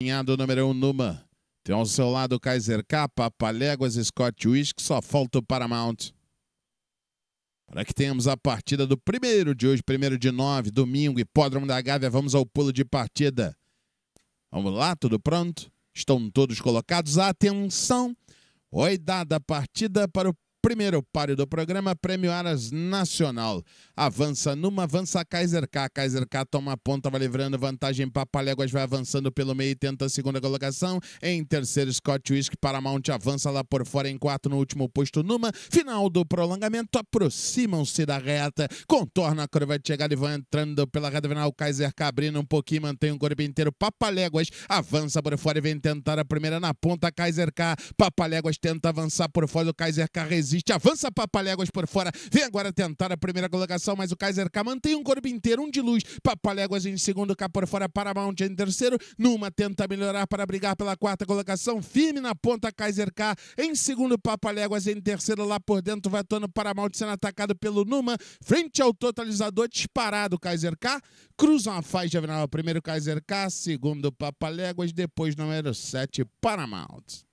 Linhado número 1, um, Numa. Tem ao seu lado Kaiser Capa, Paléguas, Scott Whisky, só falta o Paramount. Para que tenhamos a partida do primeiro de hoje, primeiro de nove, domingo, Hipódromo da Gávea, vamos ao pulo de partida. Vamos lá, tudo pronto? Estão todos colocados? Atenção! Oi, dada a partida para o primeiro páreo do programa, Prêmio Aras Nacional. Avança numa, avança Kaiser K. Kaiser K toma a ponta, vai livrando vantagem. Papaléguas vai avançando pelo meio e tenta a segunda colocação. Em terceiro, Scott Whisk, Paramount avança lá por fora em quatro no último posto numa. Final do prolongamento, aproximam-se da reta. Contorna a curva de chegada e vão entrando pela reta final. Kaiser K abrindo um pouquinho, mantém o corpo inteiro. Papaléguas avança por fora e vem tentar a primeira na ponta. Kaiser K. Papaléguas tenta avançar por fora do Kaiser K existe. Avança Papaléguas por fora. Vem agora tentar a primeira colocação, mas o Kaiser K mantém um corpo inteiro, um de luz. Papaléguas em segundo, K por fora, Paramount em terceiro. Numa tenta melhorar para brigar pela quarta colocação. Firme na ponta, Kaiser K. Em segundo, Papaléguas em terceiro. Lá por dentro vai tomando Paramount sendo atacado pelo Numa. Frente ao totalizador, disparado Kaiser K. Cruzam a faixa final. Primeiro Kaiser K, segundo Papaléguas, depois número 7 Paramount.